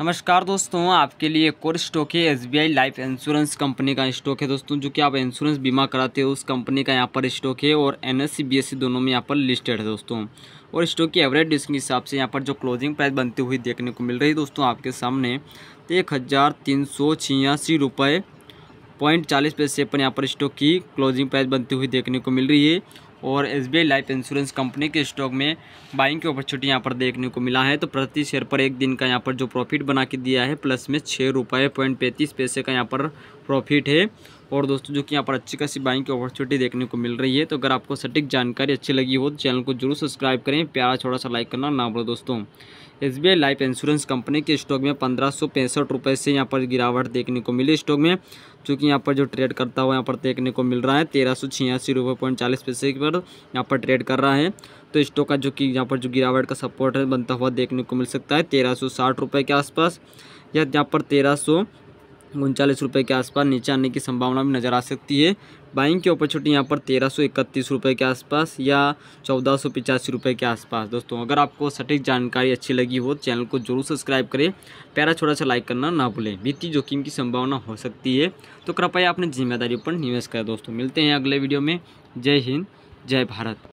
नमस्कार दोस्तों आपके लिए एक और स्टॉक है S B I life insurance company का स्टॉक है दोस्तों जो कि आप इंश्योरेंस बीमा कराते हो उस कंपनी का यहाँ पर स्टॉक है और N S C B S C दोनों में यहाँ पर लिस्टेड है दोस्तों और स्टॉक की एवरेज डिस्क के हिसाब से यहाँ पर जो क्लोजिंग प्राइस बनती हुई देखने को मिल रही है दोस्तों आपके सामने एक हज़ार तीन सौ छियासी रुपये पॉइंट चालीस पैसे पर यहाँ पर स्टॉक की क्लोजिंग प्राइस बनती हुई देखने को मिल रही है और एस लाइफ इंश्योरेंस कंपनी के स्टॉक में बाइंग की अपॉर्चुनिटी यहाँ पर देखने को मिला है तो प्रति शेयर पर एक दिन का यहाँ पर जो प्रॉफिट बना के दिया है प्लस में छः रुपये पॉइंट पैंतीस पैसे का यहाँ पर प्रॉफिट है और दोस्तों जो कि यहाँ पर अच्छी खासी बाइंग की अपॉर्चुनिटी देखने को मिल रही है तो अगर आपको सटीक जानकारी अच्छी लगी हो तो चैनल को जरूर सब्सक्राइब करें प्यारा छोटा सा लाइक करना ना बोलो दोस्तों एस लाइफ इंश्योरेंस कंपनी के स्टॉक में पंद्रह सौ पैंसठ रुपये से यहाँ पर गिरावट देखने को मिली स्टॉक में चूँकि यहाँ पर जो ट्रेड करता हुआ यहाँ पर देखने को मिल रहा है तेरह सौ छियासी रुपये पॉइंट चालीस पैसे पर यहाँ पर ट्रेड कर रहा है तो स्टॉक का जो कि यहाँ पर जो गिरावट का सपोर्ट है बनता हुआ देखने को मिल सकता है तेरह सौ साठ रुपये के आसपास या यहाँ पर तेरह सौ उनचालीस रुपये के आसपास नीचे आने की संभावना भी नज़र आ सकती है बाइंग की अपॉर्चुनिटी यहाँ पर तेरह सौ इकतीस रुपये के आसपास या चौदह सौ पिचासी रुपये के आसपास दोस्तों अगर आपको सटीक जानकारी अच्छी लगी हो चैनल को जरूर सब्सक्राइब करें प्यारा छोटा सा लाइक करना ना भूलें वित्तीय जोखिम की संभावना हो सकती है तो कृपया अपनी जिम्मेदारी पर निवेश करें दोस्तों मिलते हैं अगले वीडियो में जय हिंद जय भारत